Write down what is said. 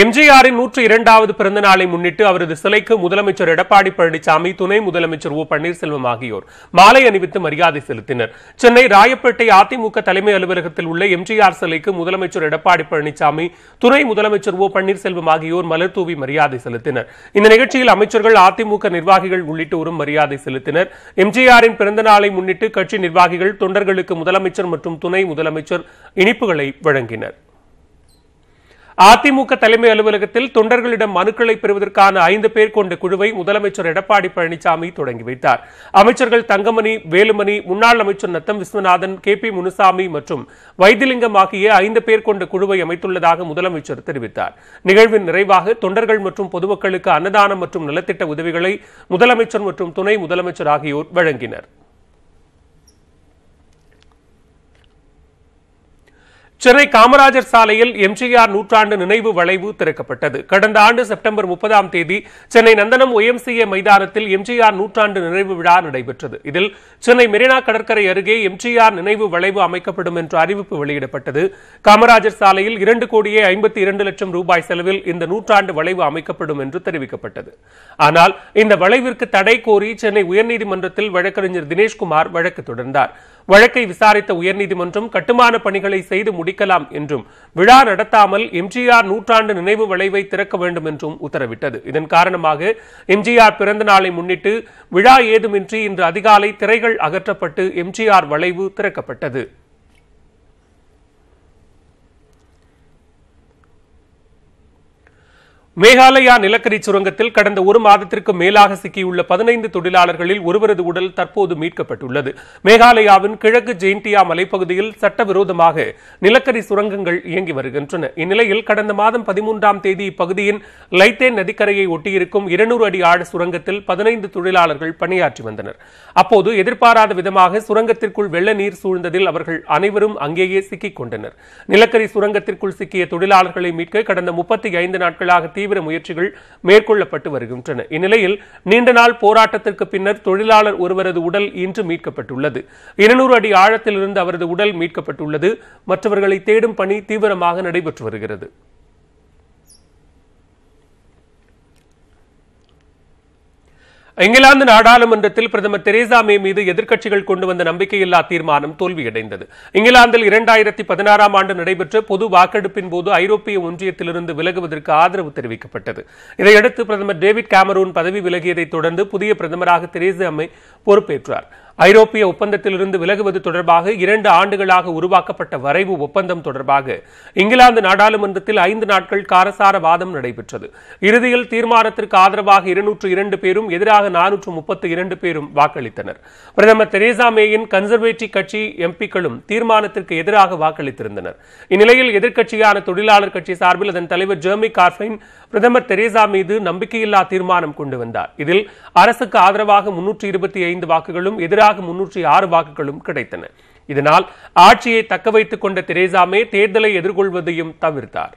எம்ஜிஆரின் நூற்று இரண்டாவது பிறந்த நாளை முன்னிட்டு அவரது சிலைக்கு முதலமைச்சர் எடப்பாடி பழனிசாமி துணை முதலமைச்சர் ஓ பன்னீர்செல்வம் ஆகியோர் மாலை அணிவித்து மரியாதை செலுத்தினர் சென்னை ராயப்பேட்டை அதிமுக தலைமை அலுவலகத்தில் உள்ள எம்ஜிஆர் சிலைக்கு முதலமைச்சர் எடப்பாடி பழனிசாமி துணை முதலமைச்சர் ஓ பன்னீர்செல்வம் ஆகியோர் மலர்தூவி மரியாதை செலுத்தினர் இந்த நிகழ்ச்சியில் அமைச்சர்கள் அதிமுக நிர்வாகிகள் உள்ளிட்டோரும் மரியாதை செலுத்தினர் எம்ஜிஆரின் பிறந்த நாளை முன்னிட்டு கட்சி நிர்வாகிகள் தொண்டர்களுக்கு முதலமைச்சர் மற்றும் துணை முதலமைச்சர் இனிப்புகளை வழங்கினர் அதிமுக தலைமை அலுவலகத்தில் தொண்டர்களிடம் மனுக்களை பெறுவதற்கான ஐந்து பேர் கொண்ட குழுவை முதலமைச்சர் எடப்பாடி பழனிசாமி தொடங்கி வைத்தார் அமைச்சர்கள் தங்கமணி வேலுமணி முன்னாள் அமைச்சர் நத்தம் விஸ்வநாதன் கே பி முனுசாமி மற்றும் வைத்திலிங்கம் ஆகிய ஐந்து பேர் கொண்ட குழுவை அமைத்துள்ளதாக முதலமைச்சர் தெரிவித்தார் நிகழ்வின் நிறைவாக தொண்டர்கள் மற்றும் பொதுமக்களுக்கு அன்னதானம் மற்றும் நலத்திட்ட உதவிகளை முதலமைச்சர் மற்றும் துணை முதலமைச்சர் ஆகியோர் வழங்கினர் சென்னை காமராஜர் சாலையில் எம்ஜிஆர் நூற்றாண்டு நினைவு வளைவு திறக்கப்பட்டது கடந்த ஆண்டு செப்டம்பர் முப்பதாம் தேதி சென்னை நந்தனம் ஒய்எம்சிஏ மைதானத்தில் எம்ஜிஆர் நூற்றாண்டு நினைவு விழா நடைபெற்றது இதில் சென்னை மெரினா கடற்கரை அருகே எம்ஜிஆர் நினைவு வளைவு அமைக்கப்படும் என்ற அறிவிப்பு வெளியிடப்பட்டது காமராஜர் சாலையில் இரண்டு கோடியே ஐம்பத்தி இரண்டு லட்சம் ரூபாய் செலவில் இந்த நூற்றாண்டு வளைவு அமைக்கப்படும் என்று தெரிவிக்கப்பட்டது ஆனால் இந்த வளைவிற்கு தடை கோரி சென்னை உயர்நீதிமன்றத்தில் வழக்கறிஞர் தினேஷ்குமார் வழக்கு தொடர்ந்தார் வழக்கை விசாரித்த உயர்நீதிமன்றம் கட்டுமான பணிகளை செய்து முடிக்கலாம் என்றும் விழா நடத்தாமல் எம்ஜிஆர் நூற்றாண்டு நினைவு வளைவை திறக்க வேண்டும் என்றும் உத்தரவிட்டது இதன் காரணமாக எம்ஜிஆர் பிறந்த நாளை முன்னிட்டு விழா ஏதுமின்றி இன்று அதிகாலை திரைகள் அகற்றப்பட்டு எம்ஜிஆர் வளைவு திறக்கப்பட்டது மேகாலயா நிலக்கரி சுரங்கத்தில் கடந்த ஒரு மாதத்திற்கு மேலாக சிக்கியுள்ள பதினைந்து தொழிலாளர்களில் ஒருவரது உடல் தற்போது மீட்கப்பட்டுள்ளது மேகாலயாவின் கிழக்கு ஜெயின்டியா மலைப்பகுதியில் சட்டவிரோதமாக நிலக்கரி சுரங்கங்கள் இயங்கி வருகின்றன இந்நிலையில் கடந்த மாதம் பதிமூன்றாம் தேதி இப்பகுதியின் லைத்தே நதிக்கரையை ஒட்டியிருக்கும் இருநூறு அடி ஆழ சுரங்கத்தில் பதினைந்து தொழிலாளர்கள் பணியாற்றி வந்தனர் அப்போது எதிர்பாராத விதமாக சுரங்கத்திற்குள் வெள்ள நீர் சூழ்ந்ததில் அவர்கள் அனைவரும் அங்கேயே சிக்கிக் கொண்டனர் நிலக்கரி சுரங்கத்திற்குள் சிக்கிய தொழிலாளர்களை மீட்க கடந்த முப்பத்தி ஐந்து நாட்களாக தீவிர தீவிர முயற்சிகள் மேற்கொள்ளப்பட்டு வருகின்றன இந்நிலையில் நீண்ட நாள் போராட்டத்திற்கு பின்னர் தொழிலாளர் ஒருவரது உடல் இன்று மீட்கப்பட்டுள்ளது இருநூறு அடி ஆழத்தில் இருந்து அவரது உடல் மீட்கப்பட்டுள்ளது மற்றவர்களை தேடும் பணி தீவிரமாக நடைபெற்று வருகிறது இங்கிலாந்து நாடாளுமன்றத்தில் பிரதமர் தெரேசா மே மீது எதிர்க்கட்சிகள் கொண்டு வந்த நம்பிக்கையில்லா தீர்மானம் தோல்வியடைந்தது இங்கிலாந்தில் இரண்டாயிரத்தி பதினாறாம் ஆண்டு நடைபெற்ற பொது வாக்கெடுப்பின் போது ஐரோப்பிய ஒன்றியத்திலிருந்து விலகுவதற்கு ஆதரவு தெரிவிக்கப்பட்டது இதையடுத்து பிரதமர் டேவிட் கேமரூன் பதவி விலகியதைத் தொடர்ந்து புதிய பிரதமராக தெரேசா மே பொறுப்பேற்றார் ஐரோப்பிய ஒப்பந்தத்திலிருந்து விலகுவது தொடர்பாக இரண்டு ஆண்டுகளாக உருவாக்கப்பட்ட வரைவு ஒப்பந்தம் தொடர்பாக இங்கிலாந்து நாடாளுமன்றத்தில் ஐந்து நாட்கள் காரசார வாதம் நடைபெற்றது இறுதியில் தீர்மானத்திற்கு ஆதரவாக இருநூற்று இரண்டு பேரும் எதிராக நானூற்று முப்பத்து இரண்டு பேரும் வாக்களித்தனர் பிரதமர் தெரேசா மேயின் கன்சர்வேட்டிவ் கட்சி எம்பிக்களும் தீர்மானத்திற்கு எதிராக வாக்களித்திருந்தனர் இந்நிலையில் எதிர்க்கட்சியான தொழிலாளர் கட்சி சார்பில் அதன் தலைவர் ஜெர்மி கார்ஃபைன் பிரதமர் தெரேசா மீது நம்பிக்கையில்லா தீர்மானம் கொண்டு வந்தார் இதில் அரசுக்கு ஆதரவாக முன்னூற்றி இருபத்தி ஐந்து வாக்குகளும் எதிராக முன்னூற்றி ஆறு வாக்குகளும் கிடைத்தன இதனால் ஆட்சியை தக்க வைத்துக் கொண்ட தெரேசாமே தேர்தலை எதிர்கொள்வதையும் தவிர்த்தார்